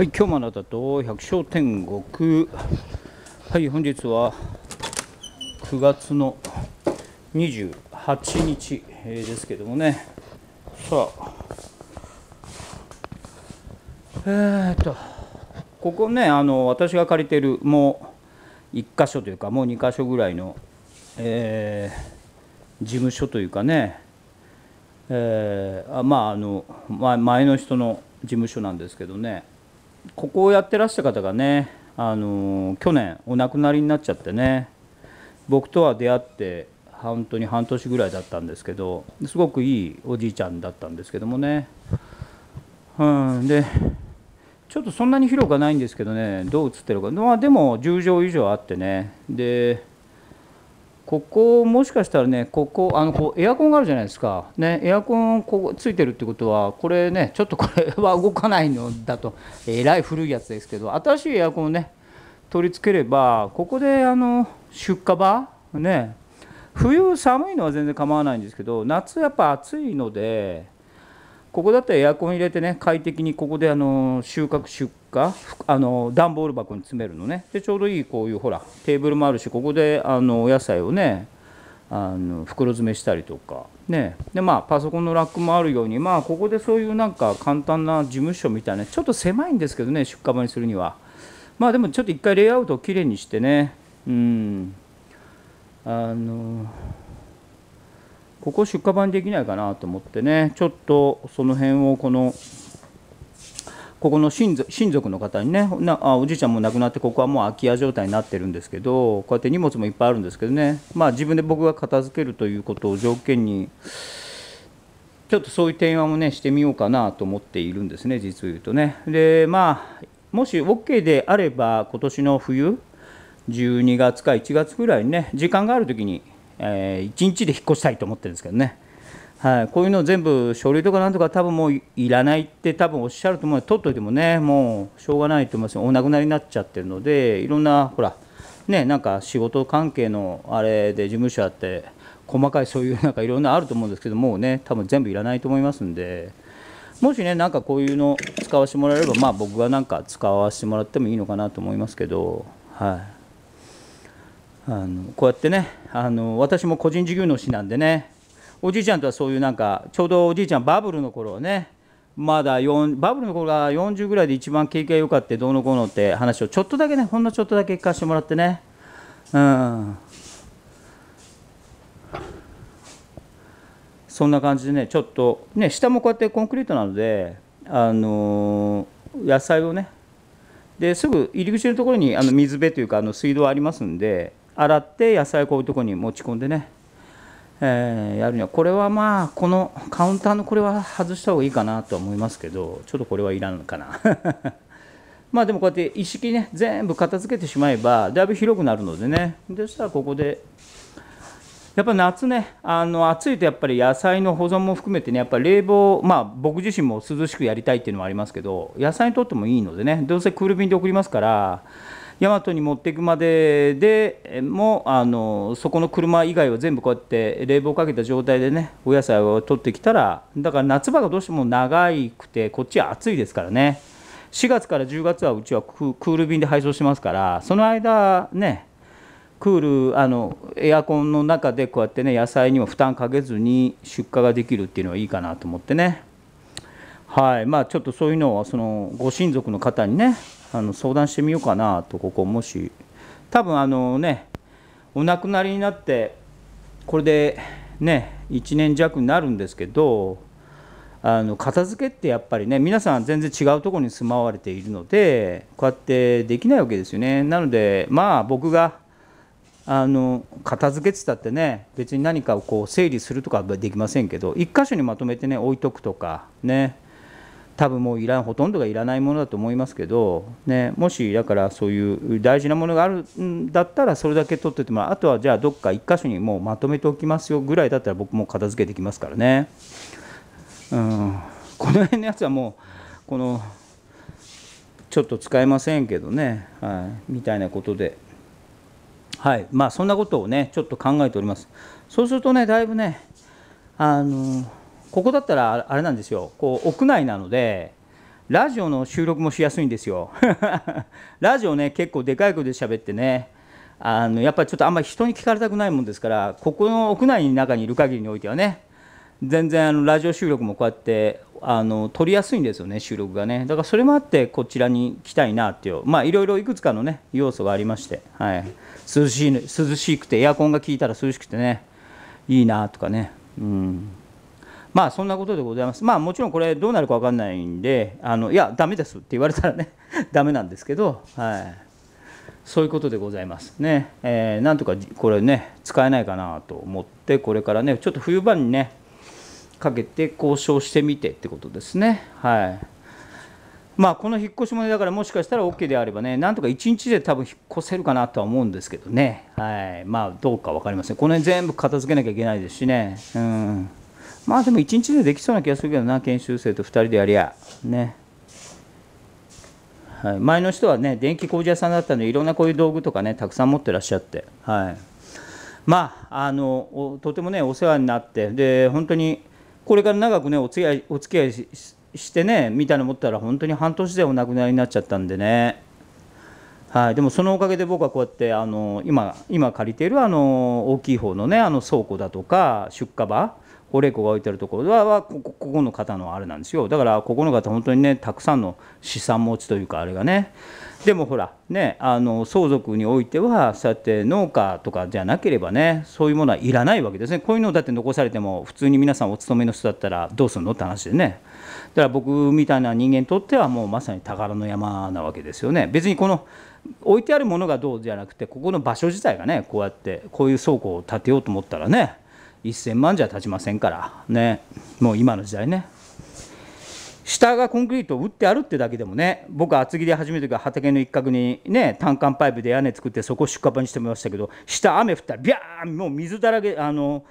はい、今日もあなたと百姓天国。はい、本日は9月の28日ですけどもね。さあ、えー、っと、ここね、あの私が借りてるもう1箇所というか、もう2箇所ぐらいの、えー、事務所というかね、えー、まああの前の人の事務所なんですけどねここをやってらした方がねあの去年お亡くなりになっちゃってね僕とは出会って本当に半年ぐらいだったんですけどすごくいいおじいちゃんだったんですけどもねうんでちょっとそんなに広くはないんですけどねどう映ってるかまあでも10畳以上あってねでここもしかしたらねここあのこうエアコンがあるじゃないですかねエアコンここついてるってことはこれねちょっとこれ は動かないのだとえらい古いやつですけど新しいエアコンをね取り付ければここであの出荷場ね冬寒いのは全然構わないんですけど夏やっぱ暑いのでここだったらエアコン入れてね快適にここであの収穫出荷あの段ボール箱に詰めるのねでちょうどいいこういうほらテーブルもあるしここであのお野菜をねあの袋詰めしたりとかねでまあパソコンのラックもあるようにまあここでそういうなんか簡単な事務所みたいなちょっと狭いんですけどね出荷場にするにはまあでもちょっと一回レイアウトをきれいにしてねうんあのここ出荷版できないかなと思ってねちょっとその辺をこのここの親族の方にねなおじいちゃんも亡くなってここはもう空き家状態になってるんですけどこうやって荷物もいっぱいあるんですけどねまあ自分で僕が片付けるということを条件にちょっとそういう提案をねしてみようかなと思っているんですね実を言うとねでまあもし OK であれば今年の冬12月か1月ぐらいにね時間がある時にえー、1日で引っ越したいと思ってるんですけどね、はい、こういうの全部書類とかなんとか多分もういらないって多分おっしゃると思うので取っといてもねもうしょうがないと思いますお亡くなりになっちゃってるのでいろんなほらねなんか仕事関係のあれで事務所あって細かいそういうなんかいろんなあると思うんですけどもうね多分全部いらないと思いますんで。もしねなんかこういうの使わせてもらえればまあ僕がなんか使わせてもらってもいいのかなと思いますけどはい。あのこうやってねあの私も個人事業主なんでねおじいちゃんとはそういうなんかちょうどおじいちゃんバブルの頃はねまだ4バブルの頃が40ぐらいで一番景気が良かってどうのこうのって話をちょっとだけねほんのちょっとだけ聞かせてもらってねうんそんな感じでねちょっとね下もこうやってコンクリートなのであの野菜をねですぐ入り口のところにあの水辺というかあの水道ありますんで洗って野菜こういうとこに持ち込んでね、えー、やるにはこれはまあこのカウンターのこれは外した方がいいかなとは思いますけどちょっとこれはいらんかな まあでもこうやって一式ね全部片付けてしまえばだいぶ広くなるのでねでしたらここでやっぱ夏ね、あの暑いとやっぱり野菜の保存も含めてね、やっぱり冷房、まあ、僕自身も涼しくやりたいっていうのもありますけど、野菜にとってもいいのでね、どうせクール便で送りますから、マトに持っていくまででもあのそこの車以外は全部こうやって冷房かけた状態でねお野菜を取ってきたらだから夏場がどうしても長くてこっちは暑いですからね4月から10月はうちはクール便で配送しますからその間ねクールあのエアコンの中でこうやってね野菜にも負担かけずに出荷ができるっていうのはいいかなと思ってねはいまあちょっとそういうのをそのご親族の方にねあの相談してみようかなとここもし多分あのねお亡くなりになってこれでね1年弱になるんですけどあの片付けってやっぱりね皆さん全然違うところに住まわれているのでこうやってできないわけですよねなのでまあ僕があの片付けてたってね別に何かをこう整理するとかはできませんけど1箇所にまとめてね置いとくとかね多分もういらんほとんどがいらないものだと思いますけど、ね、もしだからそういう大事なものがあるんだったらそれだけ取っててもあとはじゃあどっか1箇所にもうまとめておきますよぐらいだったら僕も片付けてきますからね、うん、この辺のやつはもうこのちょっと使えませんけどね、はい、みたいなことで。はいまあ、そんなことをねちょっと考えております。そうするとねだいぶねあのここだったらあれなんですよこう屋内なのでラジオの収録もしやすいんですよ ラジオね結構でかい声で喋ってねあのやっぱりちょっとあんまり人に聞かれたくないもんですからここの屋内の中にいる限りにおいてはね全然あのラジオ収録もこうやってあの撮りやすいんですよね収録がねだからそれもあってこちらに来たいなっていうまあいろいろいくつかのね要素がありまして、はい、涼しい涼しくてエアコンが効いたら涼しくてねいいなとかねうんまあそんなことでございます。まあもちろんこれどうなるか分かんないんで、あのいや、だめですって言われたらね、だ めなんですけど、はい、そういうことでございますね。えー、なんとかこれね、使えないかなと思って、これからね、ちょっと冬場にね、かけて交渉してみてってことですね。はいまあ、この引っ越しもね、だからもしかしたら OK であればね、なんとか1日で多分引っ越せるかなとは思うんですけどね、はいまあ、どうか分かりません、この辺全部片付けなきゃいけないですしね。うんまあでも1日でできそうな気がするけどな研修生と2人でやりゃねはい、前の人はね電気工事屋さんだったのでいろんなこういう道具とかねたくさん持ってらっしゃって、はい、まああのとてもねお世話になってで本当にこれから長くねお付き合いお付き合いしてねみたいな思ったら本当に半年でお亡くなりになっちゃったんでね、はい、でもそのおかげで僕はこうやってあの今今借りているあの大きい方のねあの倉庫だとか出荷場法令庫が置いてあるところはここここの方のあれなんですよだからここの方本当にねたくさんの資産持ちというかあれがねでもほらねあの相続においてはそうやって農家とかじゃなければねそういうものはいらないわけですねこういうのだって残されても普通に皆さんお勤めの人だったらどうするのって話でねだから僕みたいな人間にとってはもうまさに宝の山なわけですよね別にこの置いてあるものがどうじゃなくてここの場所自体がねこうやってこういう倉庫を建てようと思ったらね1000万じゃ経ちませんからねもう今の時代ね下がコンクリートを打ってあるってだけでもね僕厚木で始めた時は畑の一角にね単管パイプで屋根作ってそこを出荷場にしてみましたけど下雨降ったらビャーンもう水だらけあの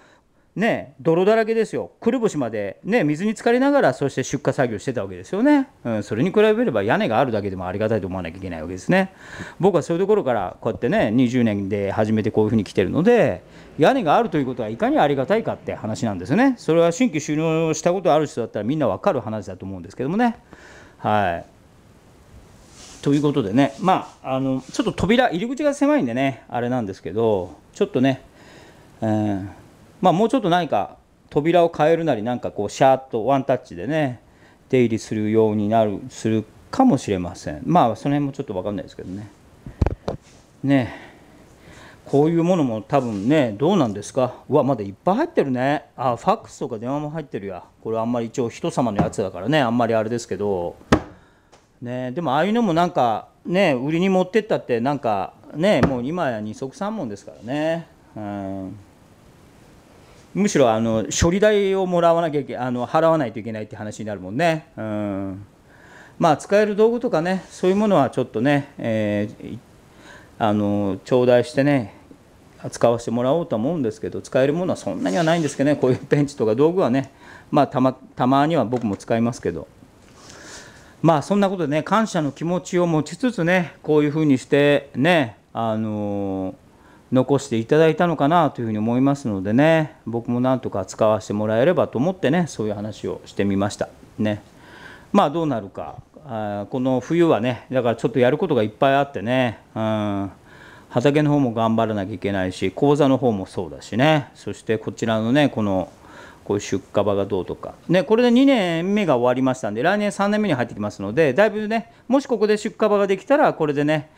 ね、泥だらけですよ、くるぶしまで、ね、水に浸かりながら、そして出荷作業してたわけですよね、うん、それに比べれば屋根があるだけでもありがたいと思わなきゃいけないわけですね、僕はそういうところから、こうやってね、20年で初めてこういうふうに来てるので、屋根があるということはいかにありがたいかって話なんですよね、それは新規就農したことある人だったら、みんな分かる話だと思うんですけどもね。はいということでね、まあ、あのちょっと扉、入り口が狭いんでね、あれなんですけど、ちょっとね、うんまあ、もうちょっと何か扉を変えるなりなんかこうシャーッとワンタッチでね出入りするようになるするかもしれませんまあその辺もちょっと分かんないですけどねねこういうものも多分ねどうなんですかうわまだいっぱい入ってるねあファックスとか電話も入ってるやこれあんまり一応人様のやつだからねあんまりあれですけどねでもああいうのもなんかね売りに持ってったってなんかねもう今や二足三門ですからねうんむしろあの処理代をもらわなきゃいけあの払わないといけないって話になるもんね、うん、まあ使える道具とかねそういうものはちょっとね、えー、あの頂戴してね使わせてもらおうと思うんですけど使えるものはそんなにはないんですけどねこういうペンチとか道具はね、まあ、たまたまには僕も使いますけど。まあそんなことでね感謝の気持ちを持ちつつねこういうふうにしてねあのー残していただいたのかなというふうに思いますのでね僕もなんとか使わせてもらえればと思ってねそういう話をしてみましたねまあどうなるかあこの冬はねだからちょっとやることがいっぱいあってねうん畑の方も頑張らなきゃいけないし講座の方もそうだしねそしてこちらのねこのこういう出荷場がどうとか、ね、これで2年目が終わりましたんで来年3年目に入ってきますのでだいぶねもしここで出荷場ができたらこれでね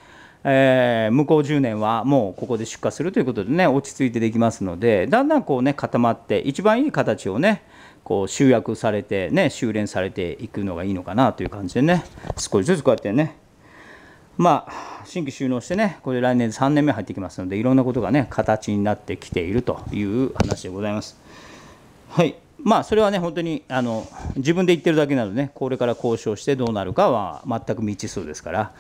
えー、向こう10年はもうここで出荷するということでね落ち着いてできますのでだんだんこうね固まって一番いい形をねこう集約されてね修練されていくのがいいのかなという感じでね少しずつこうやってねまあ新規収納してねこれ来年3年目入ってきますのでいろんなことがね形になってきているという話でございます。はいまあ、それはね、本当にあの自分で言ってるだけなので、ね、これから交渉してどうなるかは全く未知数ですから、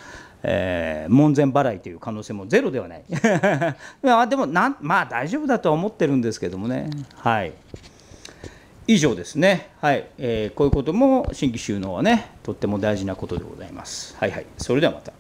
えー、門前払いという可能性もゼロではない、まあ、でもなん、まあ、大丈夫だとは思ってるんですけどもね、はい、以上ですね、はいえー、こういうことも新規収納はね、とっても大事なことでございます。はい、はい、それではまた